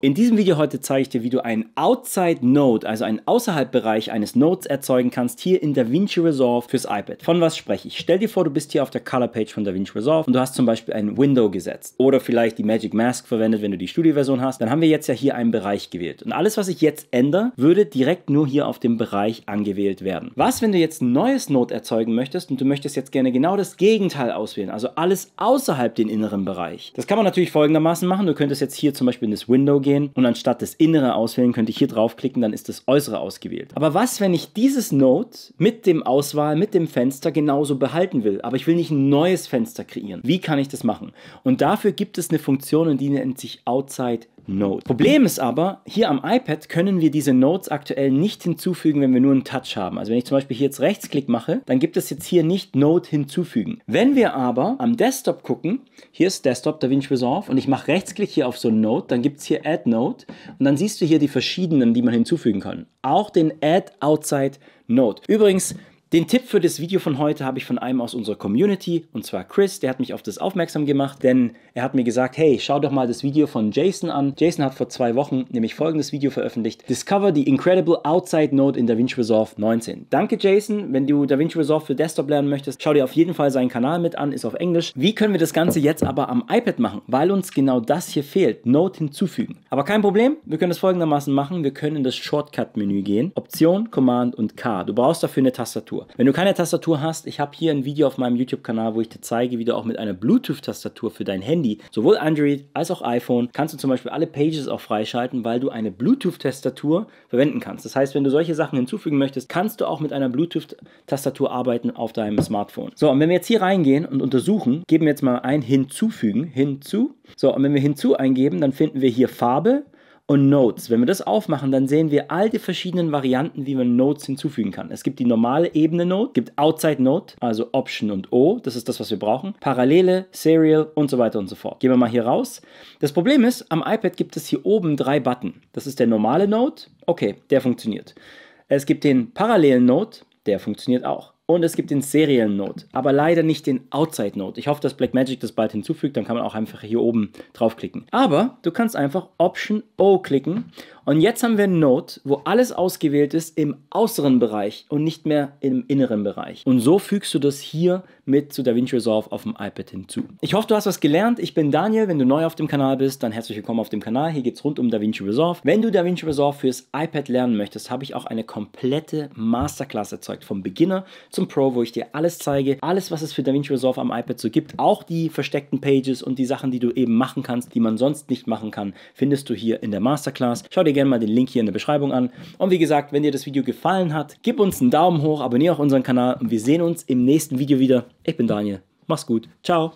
In diesem Video heute zeige ich dir, wie du einen Outside Node, also einen Außerhalbbereich eines Nodes erzeugen kannst, hier in DaVinci Resolve fürs iPad. Von was spreche ich? Stell dir vor, du bist hier auf der Color Page von DaVinci Resolve und du hast zum Beispiel ein Window gesetzt oder vielleicht die Magic Mask verwendet, wenn du die Studio-Version hast. Dann haben wir jetzt ja hier einen Bereich gewählt. Und alles, was ich jetzt ändere, würde direkt nur hier auf dem Bereich angewählt werden. Was, wenn du jetzt ein neues Node erzeugen möchtest und du möchtest jetzt gerne genau das Gegenteil auswählen, also alles außerhalb den inneren Bereich? Das kann man natürlich folgendermaßen machen. Du könntest jetzt hier zum Beispiel in das Window gehen gehen und anstatt das Innere auswählen, könnte ich hier draufklicken, dann ist das Äußere ausgewählt. Aber was, wenn ich dieses Node mit dem Auswahl, mit dem Fenster genauso behalten will, aber ich will nicht ein neues Fenster kreieren? Wie kann ich das machen? Und dafür gibt es eine Funktion und die nennt sich Outside Note. Problem ist aber, hier am iPad können wir diese Notes aktuell nicht hinzufügen, wenn wir nur einen Touch haben. Also wenn ich zum Beispiel hier jetzt Rechtsklick mache, dann gibt es jetzt hier nicht Note hinzufügen. Wenn wir aber am Desktop gucken, hier ist Desktop DaVinci Resolve und ich mache Rechtsklick hier auf so ein Note, dann gibt es hier Add Note und dann siehst du hier die verschiedenen, die man hinzufügen kann. Auch den Add Outside Note. Übrigens, den Tipp für das Video von heute habe ich von einem aus unserer Community, und zwar Chris, der hat mich auf das aufmerksam gemacht, denn er hat mir gesagt, hey, schau doch mal das Video von Jason an. Jason hat vor zwei Wochen nämlich folgendes Video veröffentlicht, Discover the Incredible Outside Node in DaVinci Resolve 19. Danke Jason, wenn du DaVinci Resolve für Desktop lernen möchtest, schau dir auf jeden Fall seinen Kanal mit an, ist auf Englisch. Wie können wir das Ganze jetzt aber am iPad machen, weil uns genau das hier fehlt, Node hinzufügen. Aber kein Problem, wir können das folgendermaßen machen, wir können in das Shortcut-Menü gehen, Option, Command und K. Du brauchst dafür eine Tastatur. Tastatur. Wenn du keine Tastatur hast, ich habe hier ein Video auf meinem YouTube-Kanal, wo ich dir zeige, wie du auch mit einer Bluetooth-Tastatur für dein Handy, sowohl Android als auch iPhone, kannst du zum Beispiel alle Pages auch freischalten, weil du eine Bluetooth-Tastatur verwenden kannst. Das heißt, wenn du solche Sachen hinzufügen möchtest, kannst du auch mit einer Bluetooth-Tastatur arbeiten auf deinem Smartphone. So, und wenn wir jetzt hier reingehen und untersuchen, geben wir jetzt mal ein hinzufügen, hinzu. So, und wenn wir hinzu eingeben, dann finden wir hier Farbe, und Notes. Wenn wir das aufmachen, dann sehen wir all die verschiedenen Varianten, wie man Notes hinzufügen kann. Es gibt die normale Ebene Node, gibt Outside Note, also Option und O, das ist das, was wir brauchen, Parallele, Serial und so weiter und so fort. Gehen wir mal hier raus. Das Problem ist, am iPad gibt es hier oben drei Button. Das ist der normale Note, okay, der funktioniert. Es gibt den parallelen Note, der funktioniert auch. Und es gibt den Serial Node, aber leider nicht den Outside Node. Ich hoffe, dass Blackmagic das bald hinzufügt, dann kann man auch einfach hier oben draufklicken. Aber du kannst einfach Option O klicken und jetzt haben wir ein Node, wo alles ausgewählt ist im äußeren Bereich und nicht mehr im inneren Bereich. Und so fügst du das hier mit zu DaVinci Resolve auf dem iPad hinzu. Ich hoffe, du hast was gelernt. Ich bin Daniel. Wenn du neu auf dem Kanal bist, dann herzlich willkommen auf dem Kanal. Hier geht es rund um DaVinci Resolve. Wenn du DaVinci Resolve fürs iPad lernen möchtest, habe ich auch eine komplette Masterclass erzeugt, vom Beginner zum Pro, wo ich dir alles zeige, alles, was es für DaVinci Resolve am iPad so gibt, auch die versteckten Pages und die Sachen, die du eben machen kannst, die man sonst nicht machen kann, findest du hier in der Masterclass. Schau dir gerne gerne mal den Link hier in der Beschreibung an. Und wie gesagt, wenn dir das Video gefallen hat, gib uns einen Daumen hoch, abonniere auch unseren Kanal und wir sehen uns im nächsten Video wieder. Ich bin Daniel. Mach's gut. Ciao.